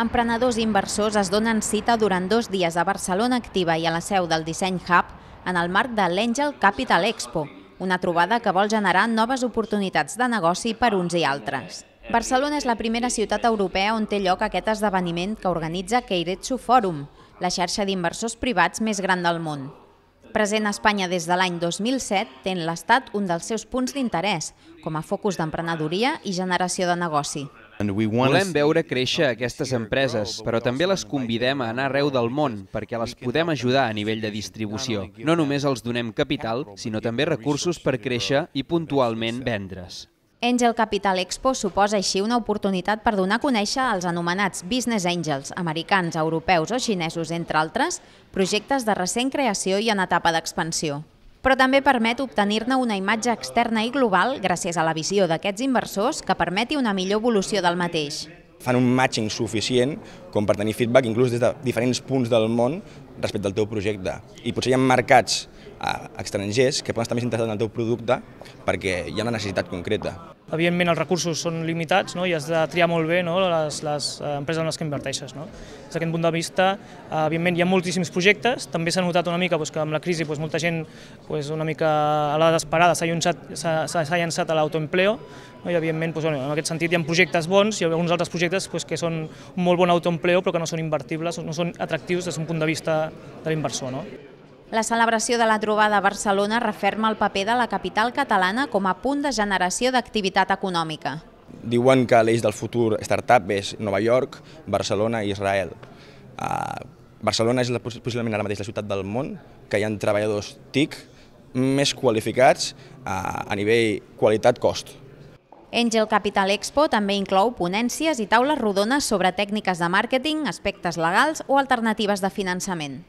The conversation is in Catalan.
emprenedors i inversors es donen cita durant dos dies a Barcelona Activa i a la seu del Disseny Hub en el marc de l'Angel Capital Expo, una trobada que vol generar noves oportunitats de negoci per uns i altres. Barcelona és la primera ciutat europea on té lloc aquest esdeveniment que organitza Keiretsu Forum, la xarxa d'inversors privats més gran del món. Present a Espanya des de l'any 2007, en l'Estat un dels seus punts d'interès, com a focus d'emprenedoria i generació de negoci. Volem veure créixer aquestes empreses, però també les convidem a anar arreu del món perquè les podem ajudar a nivell de distribució. No només els donem capital, sinó també recursos per créixer i puntualment vendre's. Angel Capital Expo suposa així una oportunitat per donar a conèixer als anomenats business angels, americans, europeus o xinesos, entre altres, projectes de recent creació i en etapa d'expansió però també permet obtenir-ne una imatge externa i global gràcies a la visió d'aquests inversors que permeti una millor evolució del mateix. Fan un matching suficient com per tenir feedback inclús des de diferents punts del món respecte al teu projecte. I potser hi ha mercats eh, estrangers que poden estar més interessats en el teu producte perquè hi ha una necessitat concreta evidentment els recursos són limitats no? i has de triar molt bé no? les, les eh, empreses en les que inverteixes. No? Des d'aquest punt de vista, eh, evidentment hi ha moltíssims projectes, també s'ha notat una mica doncs, que amb la crisi doncs, molta gent doncs, una mica a la desesperada s'ha llançat, llançat a l'autoempleo no? i evidentment doncs, en aquest sentit hi ha projectes bons i alguns altres projectes doncs, que són un molt bon autoempleo però que no són invertibles, no són atractius des d'un punt de vista de l'inversor. No? La celebració de la trobada a Barcelona referma el paper de la capital catalana com a punt de generació d'activitat econòmica. Diuen que l'eix del futur startup és Nova York, Barcelona i Israel. Uh, Barcelona és la, possiblement ara mateix la ciutat del món que hi ha treballadors TIC més qualificats uh, a nivell qualitat-cost. Angel Capital Expo també inclou ponències i taules rodones sobre tècniques de màrqueting, aspectes legals o alternatives de finançament.